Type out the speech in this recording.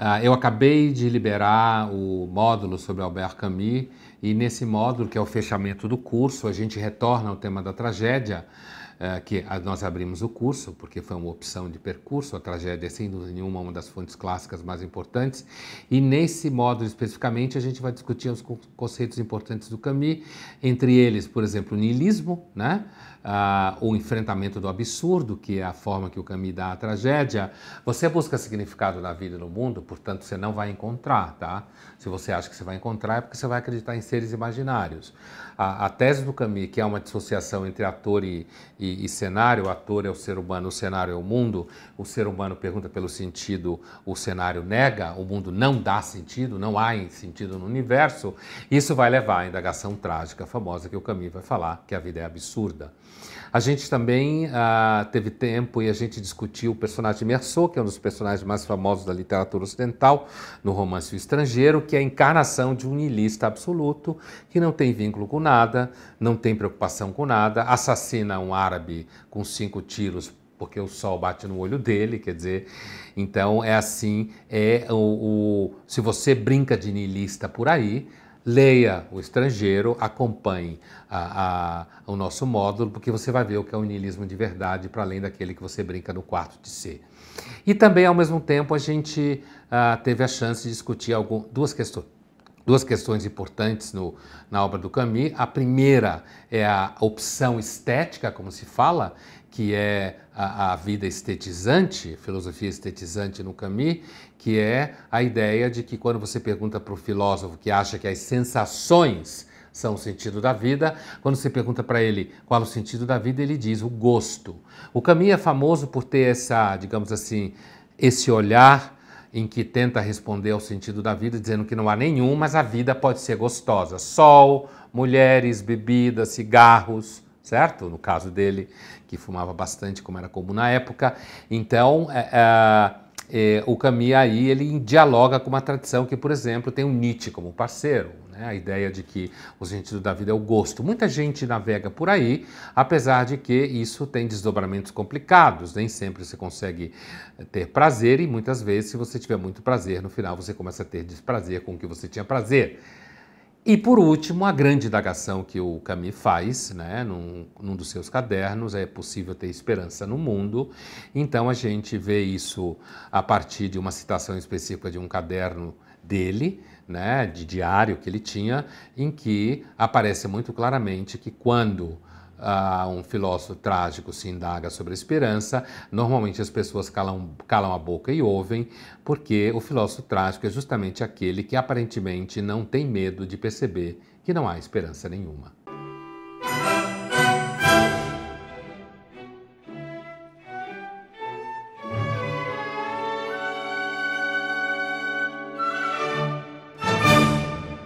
Ah, eu acabei de liberar o módulo sobre Albert Camus e nesse módulo, que é o fechamento do curso, a gente retorna ao tema da tragédia é, que ah, nós abrimos o curso, porque foi uma opção de percurso, a tragédia é sem dúvida nenhuma uma das fontes clássicas mais importantes, e nesse módulo especificamente a gente vai discutir os conceitos importantes do Camus, entre eles, por exemplo, o niilismo, né? Ah, o enfrentamento do absurdo, que é a forma que o Camus dá à tragédia. Você busca significado na vida e no mundo, portanto você não vai encontrar, tá? Se você acha que você vai encontrar, é porque você vai acreditar em seres imaginários. A, a tese do Camus, que é uma dissociação entre ator e, e e, e, cenário, o ator é o ser humano, o cenário é o mundo, o ser humano pergunta pelo sentido, o cenário nega, o mundo não dá sentido, não há sentido no universo, isso vai levar à indagação trágica famosa que o Camus vai falar, que a vida é absurda. A gente também ah, teve tempo e a gente discutiu o personagem Merceau, que é um dos personagens mais famosos da literatura ocidental, no romance O Estrangeiro, que é a encarnação de um niilista absoluto, que não tem vínculo com nada, não tem preocupação com nada, assassina um árabe árabe com cinco tiros porque o sol bate no olho dele, quer dizer, então é assim, é o, o se você brinca de niilista por aí, leia o estrangeiro, acompanhe a, a, o nosso módulo, porque você vai ver o que é o niilismo de verdade, para além daquele que você brinca no quarto de ser. E também, ao mesmo tempo, a gente uh, teve a chance de discutir algum, duas questões duas questões importantes no, na obra do Camus. A primeira é a opção estética, como se fala, que é a, a, vida estetizante, filosofia estetizante no Camus, que é a ideia de que quando você pergunta para o filósofo que acha que as sensações são o sentido da vida. Quando você pergunta para ele qual é o sentido da vida, ele diz o gosto. O Camus é famoso por ter essa, digamos assim, esse olhar em que tenta responder ao sentido da vida, dizendo que não há nenhum, mas a vida pode ser gostosa. Sol, mulheres, bebidas, cigarros, certo? No caso dele, que fumava bastante, como era comum na época. Então, é, é é, o Camus aí ele dialoga com uma tradição que, por exemplo, tem o Nietzsche como parceiro, né? a ideia de que o sentido da vida é o gosto. Muita gente navega por aí, apesar de que isso tem desdobramentos complicados, nem sempre você consegue eh, ter prazer e muitas vezes, se você tiver muito prazer, no final você começa a ter desprazer com o que você tinha prazer. E por último, a grande indagação que o Camus faz, né, num, num, dos seus cadernos, é possível ter esperança no mundo. Então a gente vê isso a partir de uma citação específica de um caderno dele, né, de diário que ele tinha, em que aparece muito claramente que quando uh, um filósofo trágico se indaga sobre a esperança, normalmente as pessoas calam, calam a boca e ouvem, porque o filósofo trágico é justamente aquele que aparentemente não tem medo de perceber que não há esperança nenhuma.